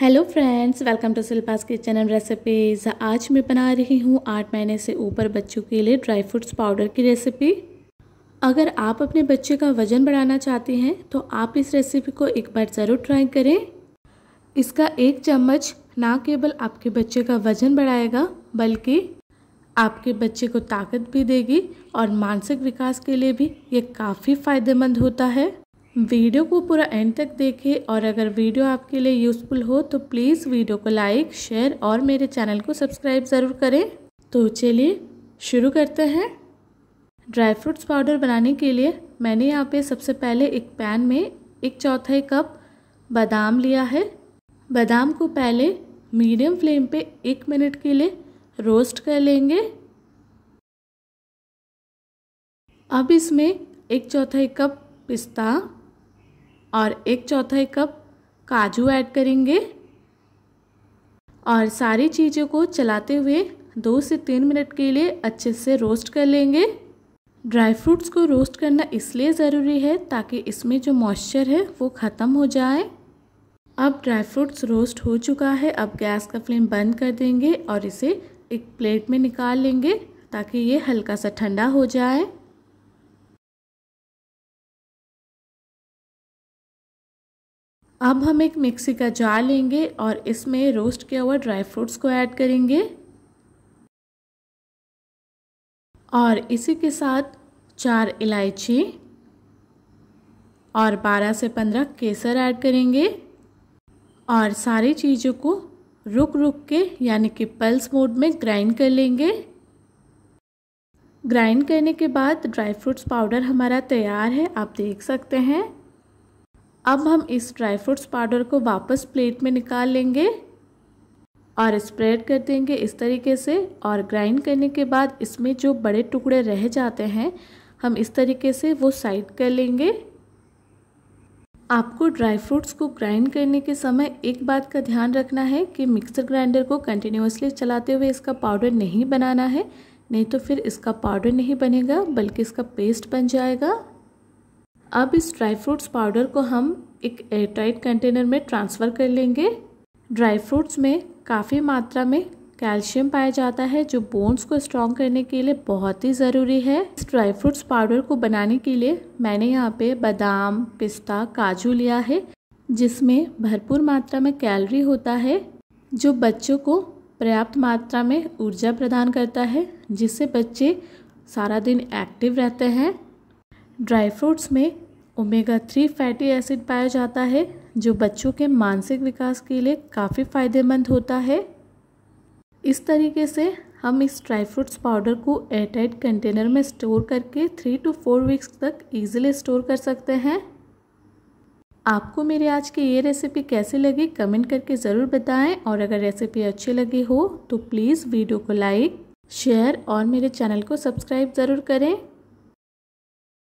hello friends welcome to Shilpa's kitchen and recipes आज मैं बना रही हूँ आठ महीने से ऊपर बच्चों के लिए ड्राई फ्रूट्स पाउडर की रेसिपी अगर आप अपने बच्चे का वज़न बढ़ाना चाहते हैं तो आप इस रेसिपी को एक बार ज़रूर ट्राई करें इसका एक चम्मच ना केवल आपके बच्चे का वज़न बढ़ाएगा बल्कि आपके बच्चे को ताकत भी देगी और मानसिक विकास के लिए भी ये काफ़ी फ़ायदेमंद होता है वीडियो को पूरा एंड तक देखें और अगर वीडियो आपके लिए यूज़फुल हो तो प्लीज़ वीडियो को लाइक शेयर और मेरे चैनल को सब्सक्राइब ज़रूर करें तो चलिए शुरू करते हैं ड्राई फ्रूट्स पाउडर बनाने के लिए मैंने यहाँ पे सबसे पहले एक पैन में एक चौथाई कप बादाम लिया है बादाम को पहले मीडियम फ्लेम पे एक मिनट के लिए रोस्ट कर लेंगे अब इसमें एक चौथाई कप पिस्ता और एक चौथाई कप काजू ऐड करेंगे और सारी चीज़ों को चलाते हुए दो से तीन मिनट के लिए अच्छे से रोस्ट कर लेंगे ड्राई फ्रूट्स को रोस्ट करना इसलिए ज़रूरी है ताकि इसमें जो मॉइस्चर है वो ख़त्म हो जाए अब ड्राई फ्रूट्स रोस्ट हो चुका है अब गैस का फ्लेम बंद कर देंगे और इसे एक प्लेट में निकाल लेंगे ताकि ये हल्का सा ठंडा हो जाए अब हम एक मिक्सी का जार लेंगे और इसमें रोस्ट किया हुआ ड्राई फ्रूट्स को ऐड करेंगे और इसी के साथ चार इलायची और 12 से 15 केसर ऐड करेंगे और सारी चीज़ों को रुक रुक के यानी कि पल्स मोड में ग्राइंड कर लेंगे ग्राइंड करने के बाद ड्राई फ्रूट्स पाउडर हमारा तैयार है आप देख सकते हैं अब हम इस ड्राई फ्रूट्स पाउडर को वापस प्लेट में निकाल लेंगे और स्प्रेड कर देंगे इस तरीके से और ग्राइंड करने के बाद इसमें जो बड़े टुकड़े रह जाते हैं हम इस तरीके से वो साइड कर लेंगे आपको ड्राई फ्रूट्स को ग्राइंड करने के समय एक बात का ध्यान रखना है कि मिक्सर ग्राइंडर को कंटिन्यूसली चलाते हुए इसका पाउडर नहीं बनाना है नहीं तो फिर इसका पाउडर नहीं बनेगा बल्कि इसका पेस्ट बन जाएगा अब इस ड्राई फ्रूट्स पाउडर को हम एक एयरटाइट कंटेनर में ट्रांसफ़र कर लेंगे ड्राई फ्रूट्स में काफ़ी मात्रा में कैल्शियम पाया जाता है जो बोन्स को स्ट्रॉन्ग करने के लिए बहुत ही ज़रूरी है इस ड्राई फ्रूट्स पाउडर को बनाने के लिए मैंने यहाँ पे बादाम पिस्ता काजू लिया है जिसमें भरपूर मात्रा में कैलरी होता है जो बच्चों को पर्याप्त मात्रा में ऊर्जा प्रदान करता है जिससे बच्चे सारा दिन एक्टिव रहते हैं ड्राई फ्रूट्स में ओमेगा थ्री फैटी एसिड पाया जाता है जो बच्चों के मानसिक विकास के लिए काफ़ी फ़ायदेमंद होता है इस तरीके से हम इस ड्राई फ्रूट्स पाउडर को एयरटाइट कंटेनर में स्टोर करके थ्री टू फोर वीक्स तक ईजिली स्टोर कर सकते हैं आपको मेरी आज की ये रेसिपी कैसी लगी कमेंट करके ज़रूर बताएं और अगर रेसिपी अच्छी लगी हो तो प्लीज़ वीडियो को लाइक शेयर और मेरे चैनल को सब्सक्राइब ज़रूर करें